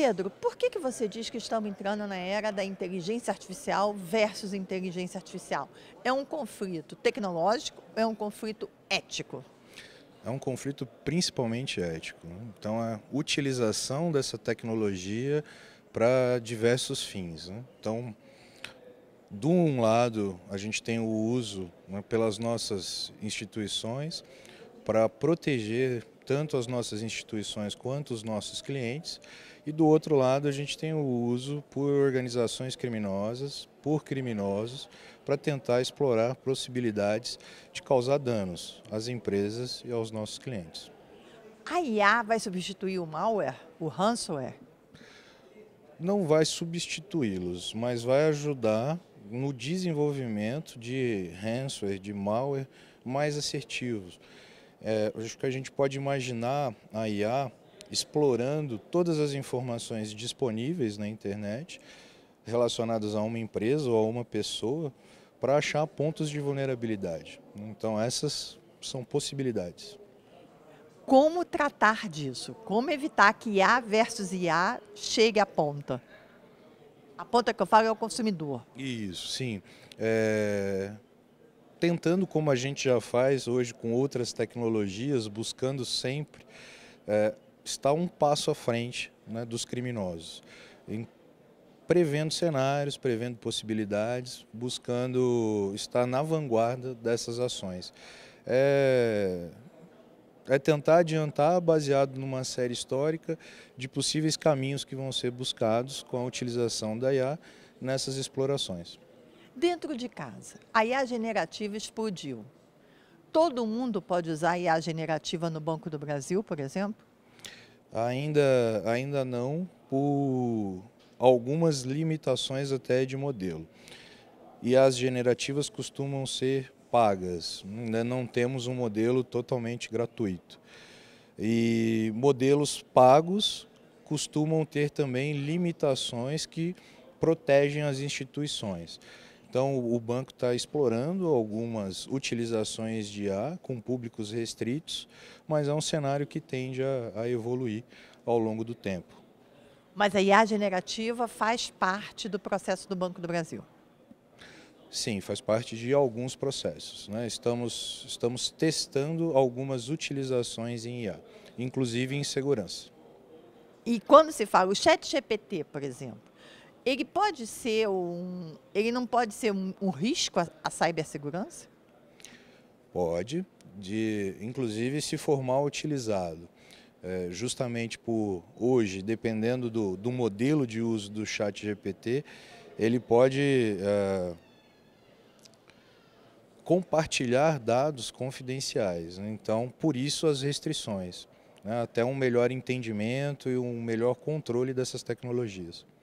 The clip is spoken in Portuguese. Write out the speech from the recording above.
Pedro, por que, que você diz que estamos entrando na era da inteligência artificial versus inteligência artificial? É um conflito tecnológico ou é um conflito ético? É um conflito principalmente ético. Né? Então, a utilização dessa tecnologia para diversos fins. Né? Então, de um lado, a gente tem o uso né, pelas nossas instituições para proteger tanto as nossas instituições quanto os nossos clientes. E do outro lado, a gente tem o uso por organizações criminosas, por criminosos, para tentar explorar possibilidades de causar danos às empresas e aos nossos clientes. A IA vai substituir o malware, o ransomware? Não vai substituí-los, mas vai ajudar no desenvolvimento de ransomware, de malware mais assertivos é, acho que a gente pode imaginar a IA explorando todas as informações disponíveis na internet relacionadas a uma empresa ou a uma pessoa para achar pontos de vulnerabilidade. Então, essas são possibilidades. Como tratar disso? Como evitar que IA versus IA chegue à ponta? A ponta que eu falo é o consumidor. Isso, sim. É tentando, como a gente já faz hoje com outras tecnologias, buscando sempre é, estar um passo à frente né, dos criminosos, em, prevendo cenários, prevendo possibilidades, buscando estar na vanguarda dessas ações. É, é tentar adiantar, baseado numa série histórica, de possíveis caminhos que vão ser buscados com a utilização da IA nessas explorações. Dentro de casa, a IA generativa explodiu. Todo mundo pode usar IA generativa no Banco do Brasil, por exemplo? Ainda, ainda não, por algumas limitações até de modelo. E as generativas costumam ser pagas, ainda não temos um modelo totalmente gratuito. E modelos pagos costumam ter também limitações que protegem as instituições. Então, o banco está explorando algumas utilizações de IA com públicos restritos, mas é um cenário que tende a, a evoluir ao longo do tempo. Mas a IA generativa faz parte do processo do Banco do Brasil? Sim, faz parte de alguns processos. Né? Estamos, estamos testando algumas utilizações em IA, inclusive em segurança. E quando se fala o chat GPT, por exemplo, ele pode ser um. Ele não pode ser um, um risco à, à cibersegurança? Pode, de, inclusive se for mal utilizado. É, justamente por hoje, dependendo do, do, modelo de uso do chat GPT, ele pode é, compartilhar dados confidenciais. Né? Então, por isso as restrições. Né, até um melhor entendimento e um melhor controle dessas tecnologias.